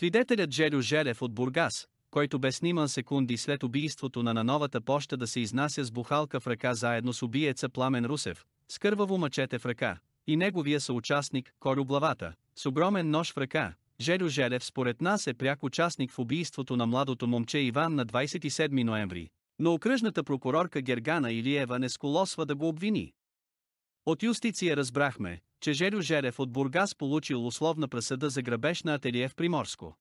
Свидетелят Желю Желев от Бургас, който бе сниман секунди след убийството на нановата поща да се изнася с бухалка в ръка заедно с убиеца Пламен Русев, с кърваво мъчете в ръка, и неговия съучастник Корю Блавата, с огромен нож в ръка, Желю Желев според нас е пряк участник в убийството на младото момче Иван на 27 ноември, но окръжната прокурорка Гергана Илиева не сколосва да го обвини. От юстиция разбрахме, че Желю Жерев от Бургас получил условна пресъда за грабеж на ателие в Приморско.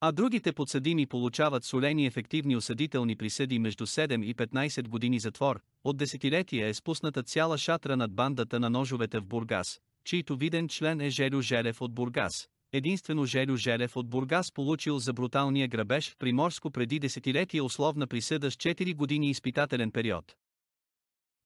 А другите подсъдими получават солени ефективни осъдителни присъди между 7 и 15 години затвор, от десетилетия е спусната цяла шатра над бандата на ножовете в Бургас, чийто виден член е Желю Желев от Бургас. Единствено Желю Желев от Бургас получил за бруталния грабеж в Приморско преди десетилетия условна присъда с 4 години изпитателен период.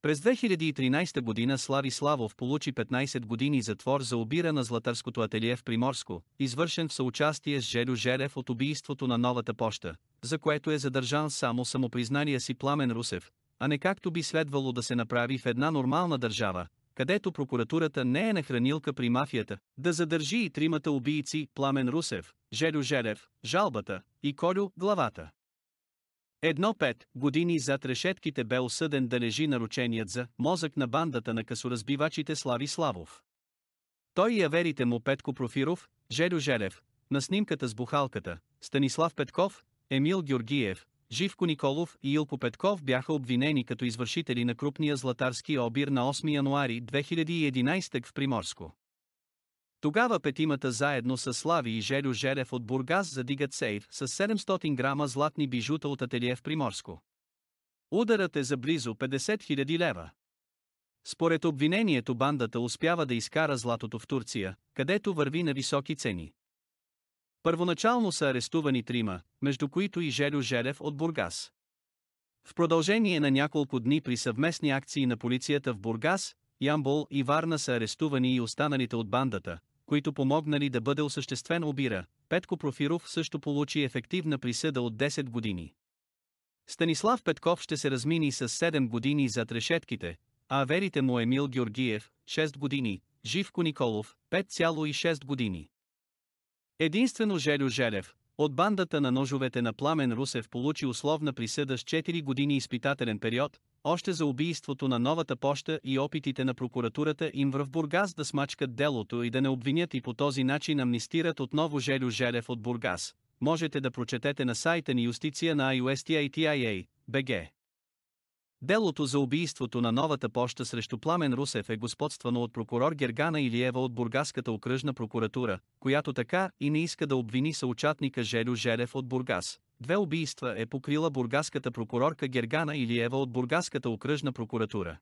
През 2013 година Слави Славов получи 15 години затвор за обира на златарското ателие в Приморско, извършен в съучастие с Желю Желев от убийството на новата поща, за което е задържан само самопризнания си Пламен Русев, а не както би следвало да се направи в една нормална държава, където прокуратурата не е нахранилка при мафията, да задържи и тримата убийци Пламен Русев, Желю Желев, Жалбата и Колю Главата. Едно пет години зад решетките бе осъден да лежи нарученият за мозък на бандата на късоразбивачите Слави Славов. Той и аверите му Петко Профиров, Желю Желев, на снимката с бухалката, Станислав Петков, Емил Георгиев, Живко Николов и Илко Петков бяха обвинени като извършители на крупния златарски обир на 8 януари 2011 в Приморско. Тогава петимата заедно с Слави и Желю Желев от Бургас задигат сейф с 700 грама златни бижута от ателие в Приморско. Ударът е за близо 50 000 лева. Според обвинението бандата успява да изкара златото в Турция, където върви на високи цени. Първоначално са арестувани трима, между които и Желю Желев от Бургас. В продължение на няколко дни при съвместни акции на полицията в Бургас, Ямбол и Варна са арестувани и останалите от бандата, които помогнали да бъде осъществен обира, Петко Профиров също получи ефективна присъда от 10 години. Станислав Петков ще се размини с 7 години зад решетките, а аверите му Емил Георгиев, 6 години, Живко Николов, 5,6 години. Единствено Желю Желев, от бандата на ножовете на Пламен Русев получи условна присъда с 4 години изпитателен период, още за убийството на новата поща и опитите на прокуратурата им в Бургас да смачкат делото и да не обвинят и по този начин амнистират отново Желю Желев от Бургас. Можете да прочетете на сайта ни юстиция на IUSTATIA, BG. Делото за убийството на новата поща срещу Пламен Русев е господствано от прокурор Гергана Илиева от Бургаската окръжна прокуратура, която така и не иска да обвини съучатника Желю Желев от Бургас. Две убийства е покрила бургаската прокурорка Гергана Илиева от Бургаската окръжна прокуратура.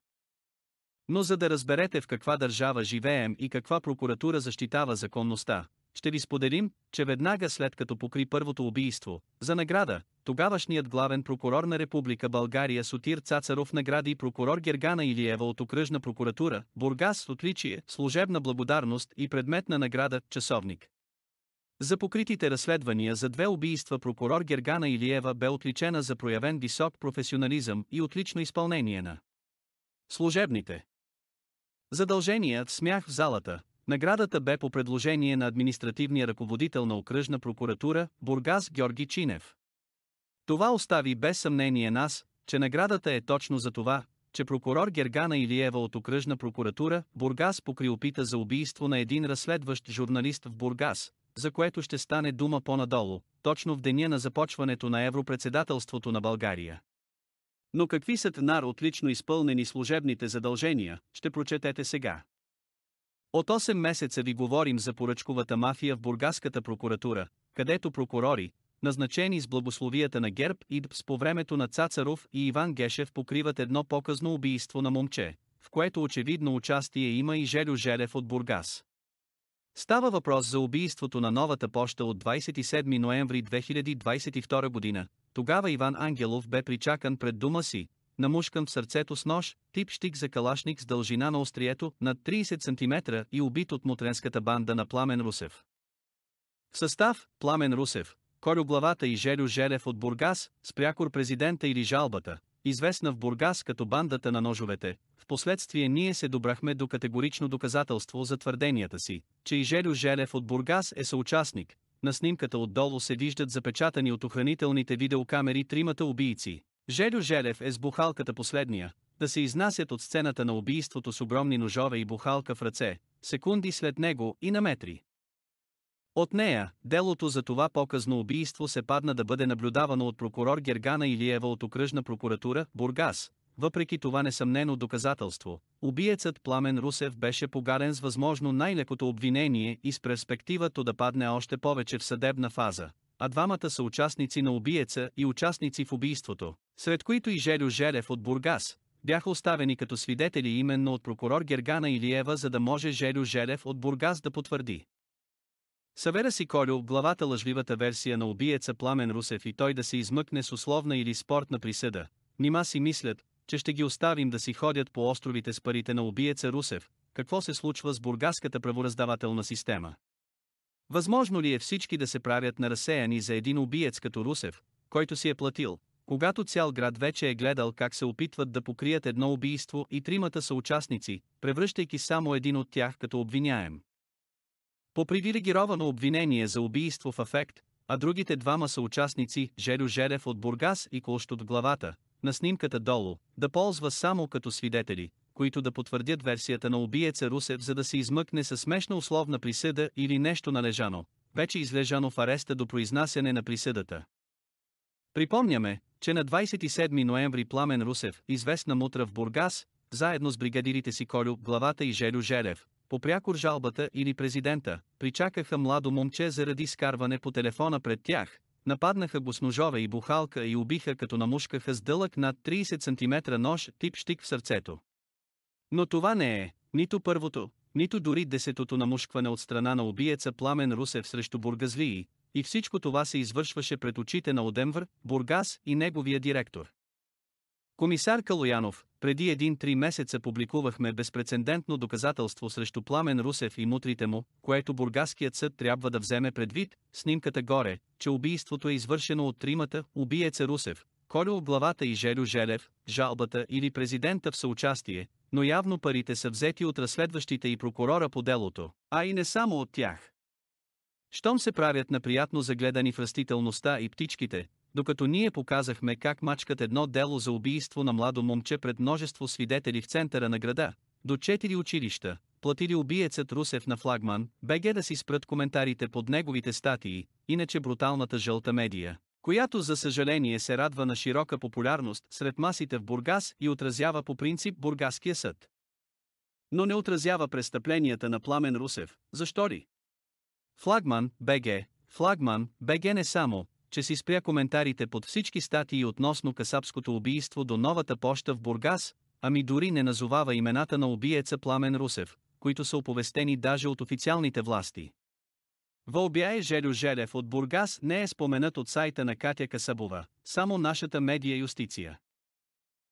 Но за да разберете в каква държава живеем и каква прокуратура защитава законността, ще ви споделим, че веднага след като покри първото убийство, за награда, тогавашният главен прокурор на Република България Сотир Цацаров награди прокурор Гергана Илиева от окръжна прокуратура, Бургас с отличие, служебна благодарност и предметна награда «Часовник». За покритите разследвания за две убийства прокурор Гергана Илиева бе отличена за проявен висок професионализъм и отлично изпълнение на служебните задължения смях в залата, Наградата бе по предложение на административния ръководител на окръжна прокуратура, Бургас Георги Чинев. Това остави без съмнение нас, че наградата е точно за това, че прокурор Гергана Илиева от окръжна прокуратура, Бургас покри опита за убийство на един разследващ журналист в Бургас, за което ще стане дума по-надолу, точно в деня на започването на Европредседателството на България. Но какви са тенар отлично изпълнени служебните задължения, ще прочетете сега. От 8 месеца ви говорим за поръчковата мафия в Бургаската прокуратура, където прокурори, назначени с благословията на ГЕРБ и ДПС по времето на Цацаров и Иван Гешев покриват едно показно убийство на момче, в което очевидно участие има и Желю Желев от Бургас. Става въпрос за убийството на новата поща от 27 ноември 2022 година. Тогава Иван Ангелов бе причакан пред дума си, намушкан в сърцето с нож, тип штик за калашник с дължина на острието над 30 см и убит от мутренската банда на Пламен Русев. В състав – Пламен Русев, Корю Главата и Желю Желев от Бургас, спрякор президента или жалбата, известна в Бургас като бандата на ножовете, в последствие ние се добрахме до категорично доказателство за твърденията си, че и Желю Желев от Бургас е съучастник. На снимката отдолу се виждат запечатани от охранителните видеокамери тримата убийци, Желю Желев е с бухалката последния, да се изнасят от сцената на убийството с огромни ножове и бухалка в ръце, секунди след него и на метри. От нея, делото за това показно убийство се падна да бъде наблюдавано от прокурор Гергана Илиева от окръжна прокуратура, Бургас, въпреки това несъмнено доказателство, убиецът Пламен Русев беше погарен с възможно най-лекото обвинение и с то да падне още повече в съдебна фаза, а двамата са участници на убиеца и участници в убийството сред които и Желю Желев от Бургас, бяха оставени като свидетели именно от прокурор Гергана Илиева, за да може Желю Желев от Бургас да потвърди. Савера си Колю главата лъжливата версия на убиеца Пламен Русев и той да се измъкне с условна или спортна присъда, нима си мислят, че ще ги оставим да си ходят по островите с парите на убиеца Русев, какво се случва с бургаската правораздавателна система. Възможно ли е всички да се правят на разсеяни за един убиец като Русев, който си е платил, когато цял град вече е гледал как се опитват да покрият едно убийство и тримата са участници, превръщайки само един от тях като обвиняем. По привилегировано обвинение за убийство в афект, а другите двама са участници, Желю Желев от Бургас и Колщ от главата, на снимката долу, да ползва само като свидетели, които да потвърдят версията на убиеца Русев за да се измъкне със смешна условна присъда или нещо належано, вече излежано в ареста до произнасяне на присъдата. Припомняме, че на 27 ноември Пламен Русев, известна мутра в Бургас, заедно с бригадирите си Колю, главата и Желю Желев, попрякор жалбата или президента, причакаха младо момче заради скарване по телефона пред тях, нападнаха го с ножове и бухалка и убиха като намушкаха с дълъг над 30 см нож тип щик в сърцето. Но това не е, нито първото, нито дори десетото намушкване от страна на убиеца Пламен Русев срещу бургазлии, и всичко това се извършваше пред очите на Одемвър, Бургас и неговия директор. Комисар Калоянов, преди един-три месеца публикувахме безпредседентно доказателство срещу Пламен Русев и мутрите му, което Бургаският съд трябва да вземе предвид, снимката горе, че убийството е извършено от тримата, убиеца Русев, Колю главата и Желю Желев, жалбата или президента в съучастие, но явно парите са взети от разследващите и прокурора по делото, а и не само от тях. Щом се правят наприятно загледани в растителността и птичките, докато ние показахме как мачкат едно дело за убийство на младо момче пред множество свидетели в центъра на града, до четири училища, платили убиецът Русев на флагман, беге да си спрат коментарите под неговите статии, иначе бруталната жълта медия, която за съжаление се радва на широка популярност сред масите в Бургас и отразява по принцип Бургаския съд. Но не отразява престъпленията на Пламен Русев, защо ли? Флагман, БГ, Флагман, БГ не само, че си спря коментарите под всички статии относно касапското убийство до новата поща в Бургас, ами дори не назовава имената на убиеца Пламен Русев, които са оповестени даже от официалните власти. Вълбяе Желю Желев от Бургас не е споменат от сайта на Катя Касабова, само нашата медия Юстиция.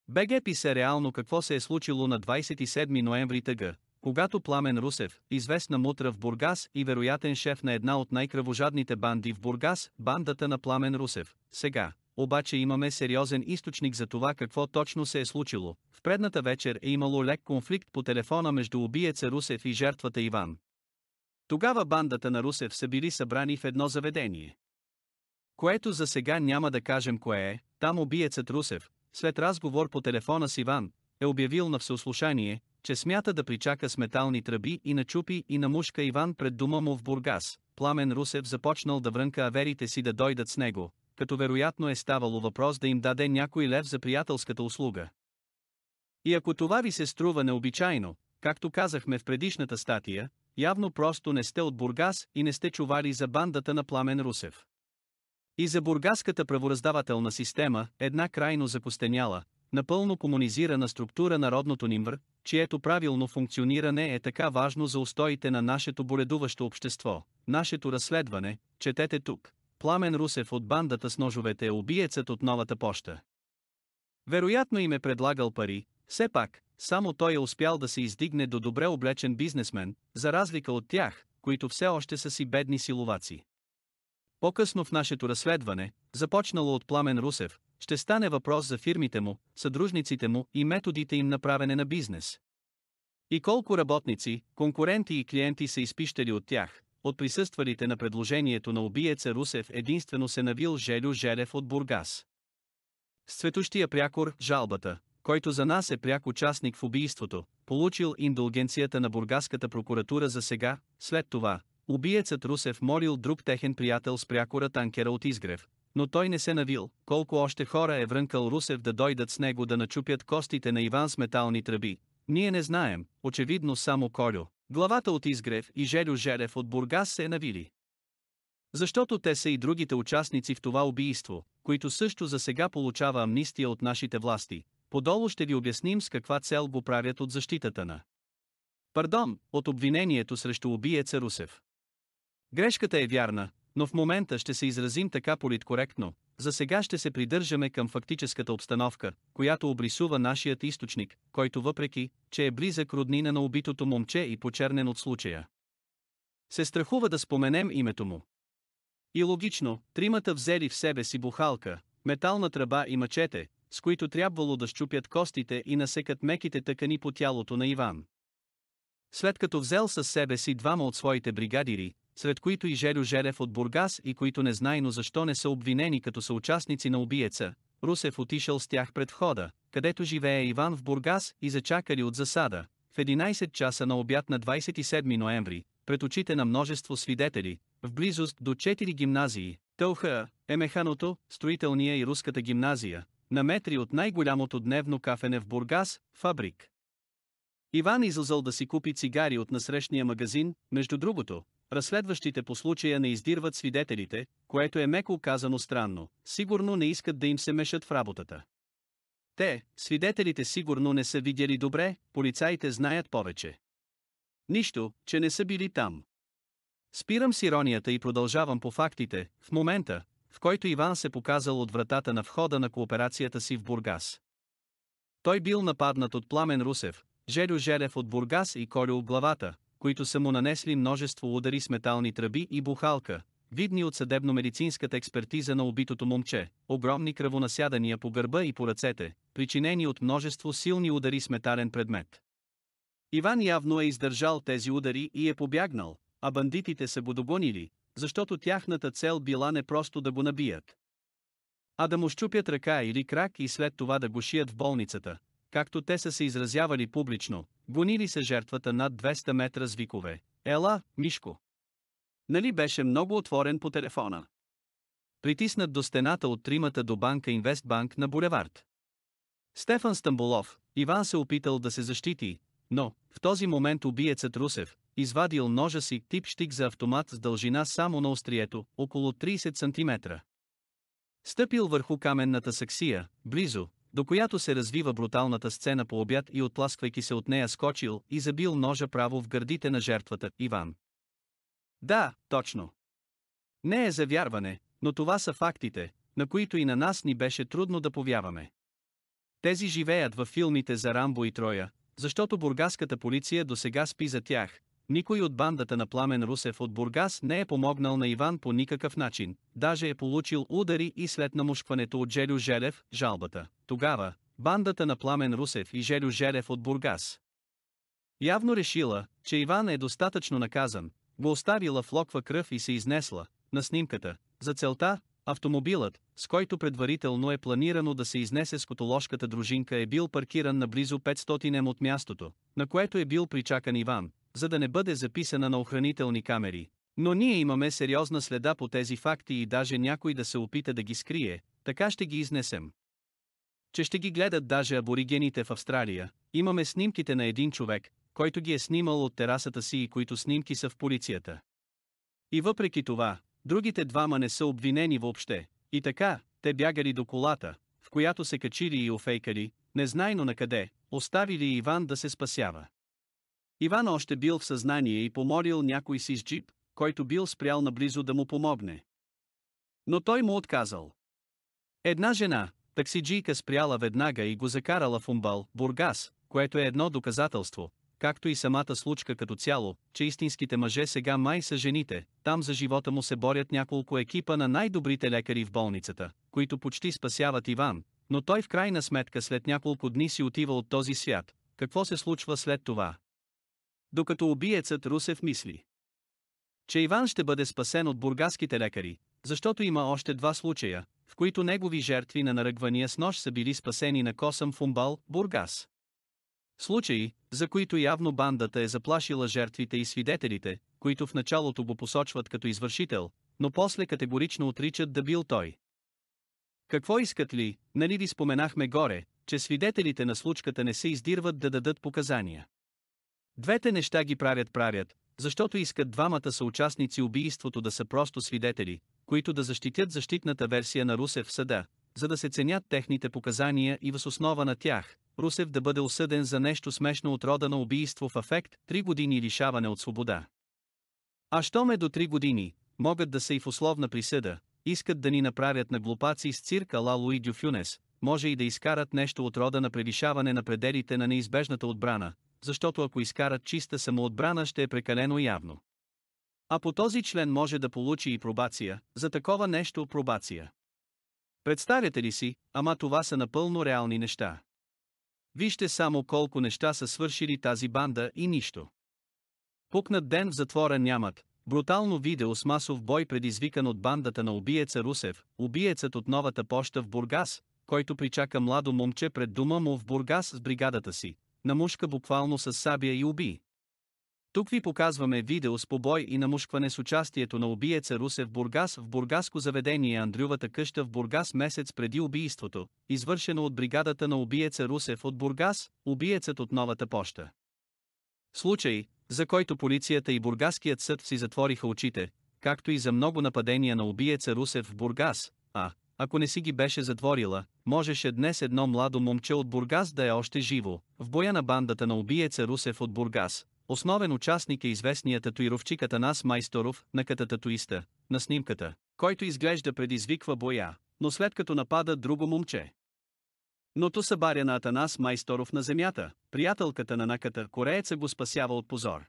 БГ писа реално какво се е случило на 27 ноември тъга, когато Пламен Русев, известна мутра в Бургас и вероятен шеф на една от най-кръвожадните банди в Бургас, бандата на Пламен Русев, сега, обаче имаме сериозен източник за това какво точно се е случило. В предната вечер е имало лек конфликт по телефона между убиеца Русев и жертвата Иван. Тогава бандата на Русев са били събрани в едно заведение. Което за сега няма да кажем кое е, там убиецът Русев, след разговор по телефона с Иван, е обявил на всеослушание, че смята да причака с метални тръби и начупи и намушка Иван пред дома му в Бургас. Пламен Русев започнал да врънка аверите си да дойдат с него, като вероятно е ставало въпрос да им даде някой лев за приятелската услуга. И ако това ви се струва необичайно, както казахме в предишната статия, явно просто не сте от Бургас и не сте чували за бандата на Пламен Русев. И за бургаската правораздавателна система, една крайно закостеняла, напълно комунизирана структура народното ни чието правилно функциониране е така важно за устоите на нашето боледуващо общество. Нашето разследване, четете тук. Пламен Русев от бандата с ножовете е убиецът от новата поща. Вероятно им е предлагал пари, все пак, само той е успял да се издигне до добре облечен бизнесмен, за разлика от тях, които все още са си бедни силоваци. По-късно в нашето разследване, започнало от Пламен Русев, ще стане въпрос за фирмите му, съдружниците му и методите им на правене на бизнес. И колко работници, конкуренти и клиенти са изпищали от тях, от присъствалите на предложението на убиеца Русев единствено се навил Желю Желев от Бургас. С цветущия прякор, жалбата, който за нас е пряк участник в убийството, получил индулгенцията на Бургаската прокуратура за сега, след това, убиецът Русев молил друг техен приятел с прякора танкера от Изгрев, но той не се навил, колко още хора е врънкал Русев да дойдат с него да начупят костите на Иван с метални тръби. Ние не знаем, очевидно само Колю. Главата от Изгрев и Желю Желев от Бургас се е навили. Защото те са и другите участници в това убийство, които също за сега получава амнистия от нашите власти. Подолу ще ви обясним с каква цел го правят от защитата на. Пардон, от обвинението срещу убиеца Русев. Грешката е вярна, но в момента ще се изразим така политкоректно, за сега ще се придържаме към фактическата обстановка, която обрисува нашият източник, който въпреки, че е близък роднина на убитото момче и почернен от случая. Се страхува да споменем името му. И логично, тримата взели в себе си бухалка, метална тръба и мачете, с които трябвало да щупят костите и насекат меките тъкани по тялото на Иван. След като взел със себе си двама от своите бригадири, сред които и Желю Желев от Бургас и които незнайно защо не са обвинени като съучастници на убиеца, Русев отишъл с тях пред входа, където живее Иван в Бургас и зачакали от засада. В 11 часа на обяд на 27 ноември, пред очите на множество свидетели, в близост до 4 гимназии, Тълха, Емеханото, Строителния и Руската гимназия, на метри от най-голямото дневно кафене в Бургас, Фабрик. Иван излъзъл да си купи цигари от насрещния магазин, между другото, Разследващите по случая не издирват свидетелите, което е меко казано странно, сигурно не искат да им се мешат в работата. Те, свидетелите сигурно не са видяли добре, полицаите знаят повече. Нищо, че не са били там. Спирам с иронията и продължавам по фактите, в момента, в който Иван се показал от вратата на входа на кооперацията си в Бургас. Той бил нападнат от Пламен Русев, Желю Желев от Бургас и Колю главата, които са му нанесли множество удари с метални тръби и бухалка, видни от съдебно-медицинската експертиза на убитото момче, огромни кръвонасядания по гърба и по ръцете, причинени от множество силни удари с метален предмет. Иван явно е издържал тези удари и е побягнал, а бандитите са го догонили, защото тяхната цел била не просто да го набият, а да му щупят ръка или крак и след това да го шият в болницата, както те са се изразявали публично, Гонили се жертвата над 200 метра с викове. Ела, Мишко! Нали беше много отворен по телефона? Притиснат до стената от тримата до банка Инвестбанк на булевард. Стефан Стамболов, Иван се опитал да се защити, но, в този момент убиецът Русев, извадил ножа си тип штик за автомат с дължина само на острието, около 30 см. Стъпил върху каменната саксия, близо, до която се развива бруталната сцена по обяд и отласквайки се от нея скочил и забил ножа право в гърдите на жертвата, Иван. Да, точно. Не е за вярване, но това са фактите, на които и на нас ни беше трудно да повяваме. Тези живеят във филмите за Рамбо и Троя, защото бургаската полиция досега спи за тях, никой от бандата на Пламен Русев от Бургас не е помогнал на Иван по никакъв начин, даже е получил удари и след намушкването от Желю Желев, жалбата. Тогава, бандата на Пламен Русев и Желю Желев от Бургас. Явно решила, че Иван е достатъчно наказан, го оставила в локва кръв и се изнесла, на снимката, за целта, автомобилът, с който предварително е планирано да се изнесе с котоложката дружинка е бил паркиран на близо 500 м от мястото, на което е бил причакан Иван, за да не бъде записана на охранителни камери. Но ние имаме сериозна следа по тези факти и даже някой да се опита да ги скрие, така ще ги изнесем. Че ще ги гледат даже аборигените в Австралия, имаме снимките на един човек, който ги е снимал от терасата си и които снимки са в полицията. И въпреки това, другите двама не са обвинени въобще, и така, те бягали до колата, в която се качили и офейкали, незнайно къде, оставили Иван да се спасява. Иван още бил в съзнание и помолил някой си с джип, който бил спрял наблизо да му помогне. Но той му отказал. Една жена, таксиджийка спряла веднага и го закарала в Умбал, Бургас, което е едно доказателство, както и самата случка като цяло, че истинските мъже сега май са жените, там за живота му се борят няколко екипа на най-добрите лекари в болницата, които почти спасяват Иван, но той в крайна сметка след няколко дни си отива от този свят. Какво се случва след това? докато убиецът Русев мисли, че Иван ще бъде спасен от бургаските лекари, защото има още два случая, в които негови жертви на наръгвания с нож са били спасени на косъм в Умбал, Бургас. Случаи, за които явно бандата е заплашила жертвите и свидетелите, които в началото го посочват като извършител, но после категорично отричат да бил той. Какво искат ли, нали ви споменахме горе, че свидетелите на случката не се издирват да дадат показания? Двете неща ги правят правят, защото искат двамата съучастници убийството да са просто свидетели, които да защитят защитната версия на Русев в съда, за да се ценят техните показания и въз основа на тях, Русев да бъде осъден за нещо смешно от рода на убийство в афект, три години лишаване от свобода. А що ме до три години, могат да са и в условна присъда, искат да ни направят на глупаци с цирка Ла Луи Дюфюнес, може и да изкарат нещо от рода на превишаване на пределите на неизбежната отбрана, защото ако изкарат чиста самоотбрана ще е прекалено явно. А по този член може да получи и пробация, за такова нещо пробация. Представяте ли си, ама това са напълно реални неща. Вижте само колко неща са свършили тази банда и нищо. Пукнат ден в затвора нямат, брутално видео с масов бой предизвикан от бандата на убиеца Русев, убиецът от новата поща в Бургас, който причака младо момче пред дома му в Бургас с бригадата си, намушка буквално с сабия и уби. Тук ви показваме видео с побой и намушкване с участието на убиеца Русев Бургас в бургаско заведение Андрювата къща в Бургас месец преди убийството, извършено от бригадата на убиеца Русев от Бургас, убиецът от новата поща. Случай, за който полицията и бургаският съд си затвориха очите, както и за много нападения на убиеца Русев в Бургас, а ако не си ги беше затворила, можеше днес едно младо момче от Бургас да е още живо, в боя на бандата на убиеца Русев от Бургас. Основен участник е известният татуировчик Атанас Майсторов, на татуиста, на снимката, който изглежда предизвиква боя, но след като напада друго момче. Но то събаря на Атанас Майсторов на земята, приятелката на наката корееца го спасява от позор.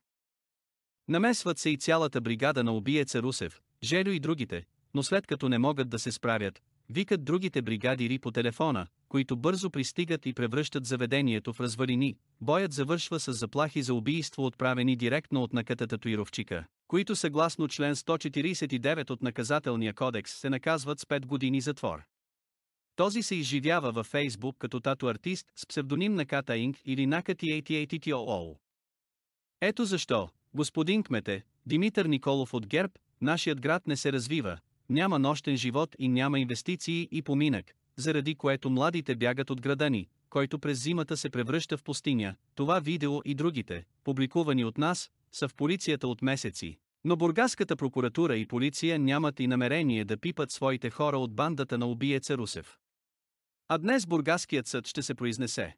Намесват се и цялата бригада на убиеца Русев, Желю и другите, но след като не могат да се справят, викат другите бригадири по телефона, които бързо пристигат и превръщат заведението в развалини. Боят завършва с заплахи за убийство отправени директно от наката татуировчика, които съгласно член 149 от наказателния кодекс се наказват с 5 години затвор. Този се изживява във Фейсбук като тату-артист с псевдоним на Ката Инг или на 88 Ето защо, господин кмете, Димитър Николов от ГЕРБ, нашият град не се развива, няма нощен живот и няма инвестиции и поминък, заради което младите бягат от града ни, който през зимата се превръща в пустиня. Това видео и другите, публикувани от нас, са в полицията от месеци. Но бургаската прокуратура и полиция нямат и намерение да пипат своите хора от бандата на убиеца Русев. А днес бургаският съд ще се произнесе.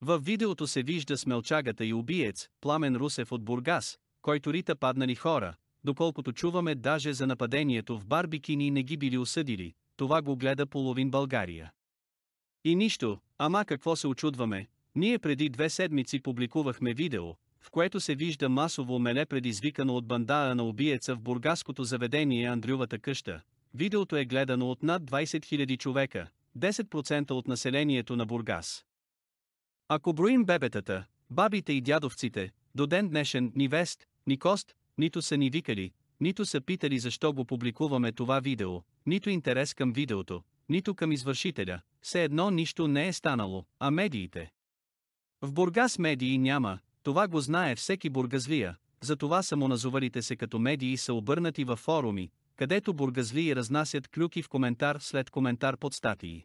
В видеото се вижда смелчагата и убиец, Пламен Русев от Бургас, който рита паднали хора, доколкото чуваме даже за нападението в барбикини не ги били осъдили, това го гледа половин България. И нищо, ама какво се очудваме, ние преди две седмици публикувахме видео, в което се вижда масово меле предизвикано от бандара на убиеца в бургаското заведение Андрювата къща. Видеото е гледано от над 20 000 човека, 10% от населението на Бургас. Ако броим бебетата, бабите и дядовците, до ден днешен ни Вест, ни Кост, нито са ни викали, нито са питали защо го публикуваме това видео, нито интерес към видеото, нито към извършителя, все едно нищо не е станало, а медиите. В Бургас медии няма, това го знае всеки бургазлия, затова самоназовалите се като медии са обърнати във форуми, където бургазлии разнасят клюки в коментар след коментар под статии.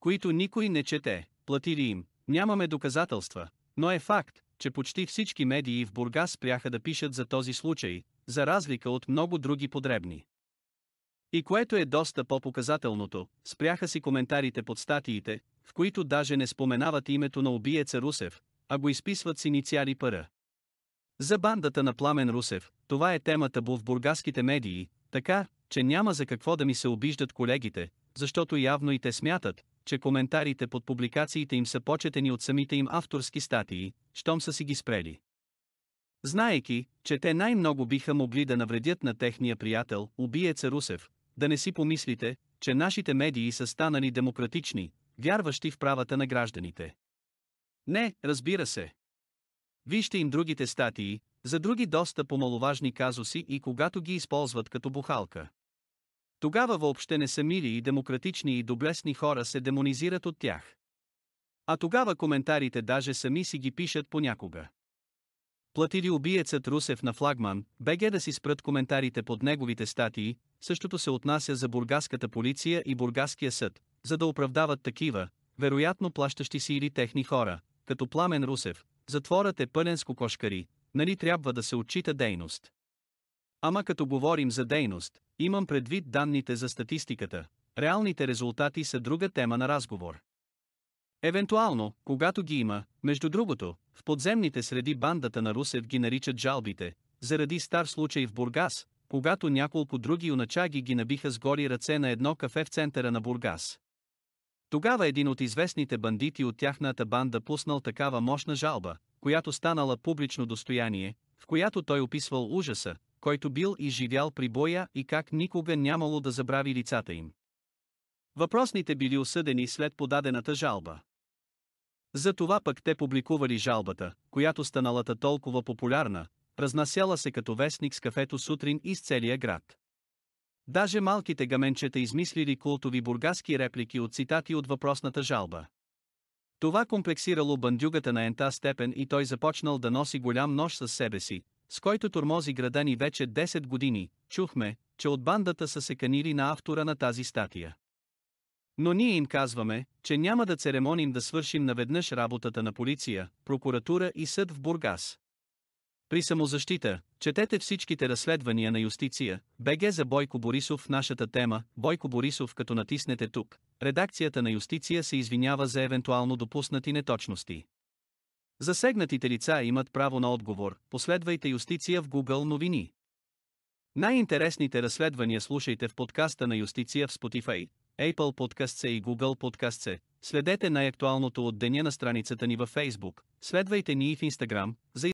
Които никой не чете, платили им, нямаме доказателства, но е факт, че почти всички медии в Бургас спряха да пишат за този случай, за разлика от много други подребни. И което е доста по-показателното, спряха си коментарите под статиите, в които даже не споменават името на убиеца Русев, а го изписват с инициали пара. За бандата на Пламен Русев, това е темата бу в бургаските медии, така, че няма за какво да ми се обиждат колегите, защото явно и те смятат, че коментарите под публикациите им са почетени от самите им авторски статии, щом са си ги спрели. Знаеки, че те най-много биха могли да навредят на техния приятел, убиеца Русев, да не си помислите, че нашите медии са станали демократични, вярващи в правата на гражданите. Не, разбира се. Вижте им другите статии, за други доста помаловажни казуси и когато ги използват като бухалка. Тогава въобще не са мили и демократични и доблесни хора се демонизират от тях. А тогава коментарите даже сами си ги пишат понякога. Платили убиецът Русев на флагман, беге да си спрат коментарите под неговите статии, същото се отнася за бургаската полиция и бургаския съд, за да оправдават такива, вероятно плащащи си или техни хора, като Пламен Русев, затворът е пълен с кокошкари, нали трябва да се отчита дейност. Ама като говорим за дейност, Имам предвид данните за статистиката, реалните резултати са друга тема на разговор. Евентуално, когато ги има, между другото, в подземните среди бандата на Русев ги наричат жалбите, заради стар случай в Бургас, когато няколко други уначаги ги набиха с гори ръце на едно кафе в центъра на Бургас. Тогава един от известните бандити от тяхната банда пуснал такава мощна жалба, която станала публично достояние, в която той описвал ужаса, който бил и живял при боя и как никога нямало да забрави лицата им. Въпросните били осъдени след подадената жалба. За това пък те публикували жалбата, която станалата толкова популярна, разнасяла се като вестник с кафето сутрин из целия град. Даже малките гаменчета измислили култови бургаски реплики от цитати от въпросната жалба. Това комплексирало бандюгата на ента степен и той започнал да носи голям нож със себе си, с който тормози града ни вече 10 години, чухме, че от бандата са се канили на автора на тази статия. Но ние им казваме, че няма да церемоним да свършим наведнъж работата на полиция, прокуратура и съд в Бургас. При самозащита, четете всичките разследвания на юстиция, БГ за Бойко Борисов в нашата тема, Бойко Борисов като натиснете тук, редакцията на юстиция се извинява за евентуално допуснати неточности. Засегнатите лица имат право на отговор, последвайте Юстиция в Google новини. Най-интересните разследвания слушайте в подкаста на Юстиция в Spotify, Apple Podcasts и Google Podcasts. Следете най-актуалното от деня на страницата ни във Facebook, следвайте ни и в Instagram, за